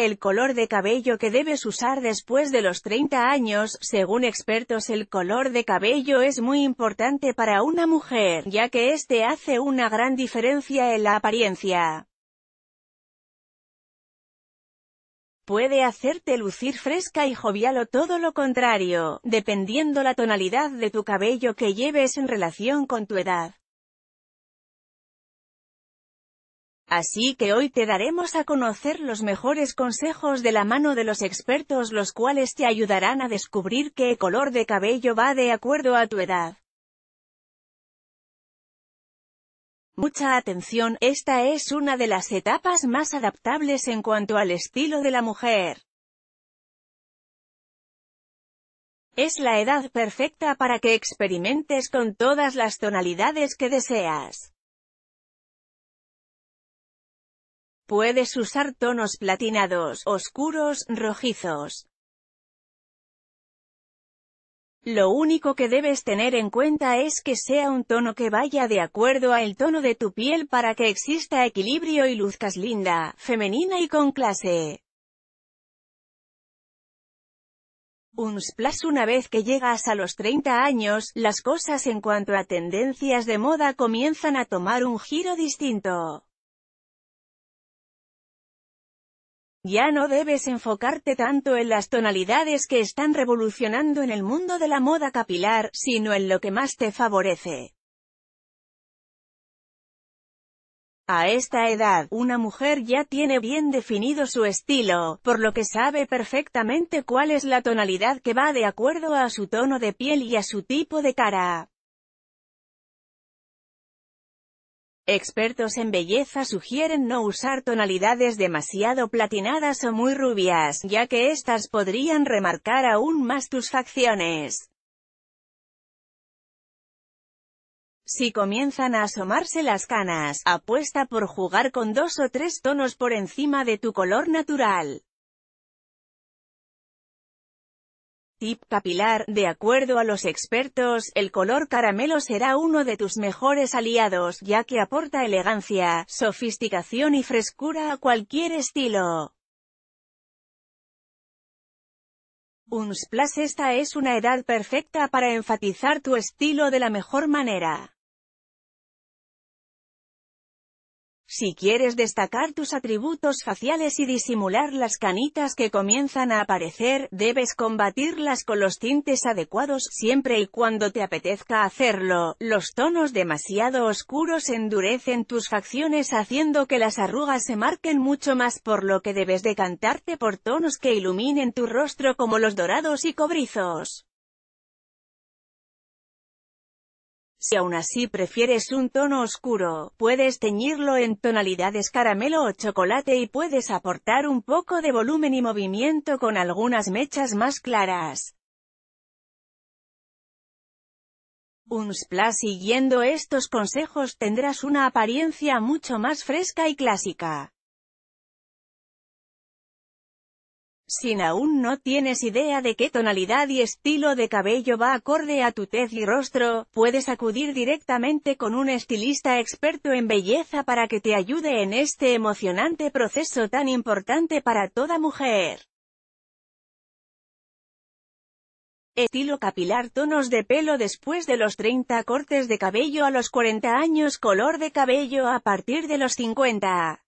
El color de cabello que debes usar después de los 30 años, según expertos el color de cabello es muy importante para una mujer, ya que este hace una gran diferencia en la apariencia. Puede hacerte lucir fresca y jovial o todo lo contrario, dependiendo la tonalidad de tu cabello que lleves en relación con tu edad. Así que hoy te daremos a conocer los mejores consejos de la mano de los expertos los cuales te ayudarán a descubrir qué color de cabello va de acuerdo a tu edad. Mucha atención, esta es una de las etapas más adaptables en cuanto al estilo de la mujer. Es la edad perfecta para que experimentes con todas las tonalidades que deseas. Puedes usar tonos platinados, oscuros, rojizos. Lo único que debes tener en cuenta es que sea un tono que vaya de acuerdo al tono de tu piel para que exista equilibrio y luzcas linda, femenina y con clase. Un splash Una vez que llegas a los 30 años, las cosas en cuanto a tendencias de moda comienzan a tomar un giro distinto. Ya no debes enfocarte tanto en las tonalidades que están revolucionando en el mundo de la moda capilar, sino en lo que más te favorece. A esta edad, una mujer ya tiene bien definido su estilo, por lo que sabe perfectamente cuál es la tonalidad que va de acuerdo a su tono de piel y a su tipo de cara. Expertos en belleza sugieren no usar tonalidades demasiado platinadas o muy rubias, ya que estas podrían remarcar aún más tus facciones. Si comienzan a asomarse las canas, apuesta por jugar con dos o tres tonos por encima de tu color natural. Tip capilar, de acuerdo a los expertos, el color caramelo será uno de tus mejores aliados, ya que aporta elegancia, sofisticación y frescura a cualquier estilo. splash Esta es una edad perfecta para enfatizar tu estilo de la mejor manera. Si quieres destacar tus atributos faciales y disimular las canitas que comienzan a aparecer, debes combatirlas con los tintes adecuados, siempre y cuando te apetezca hacerlo. Los tonos demasiado oscuros endurecen tus facciones haciendo que las arrugas se marquen mucho más por lo que debes decantarte por tonos que iluminen tu rostro como los dorados y cobrizos. Si aún así prefieres un tono oscuro, puedes teñirlo en tonalidades caramelo o chocolate y puedes aportar un poco de volumen y movimiento con algunas mechas más claras. Un splash siguiendo estos consejos tendrás una apariencia mucho más fresca y clásica. sin aún no tienes idea de qué tonalidad y estilo de cabello va acorde a tu tez y rostro, puedes acudir directamente con un estilista experto en belleza para que te ayude en este emocionante proceso tan importante para toda mujer. Estilo capilar Tonos de pelo después de los 30 Cortes de cabello a los 40 años Color de cabello a partir de los 50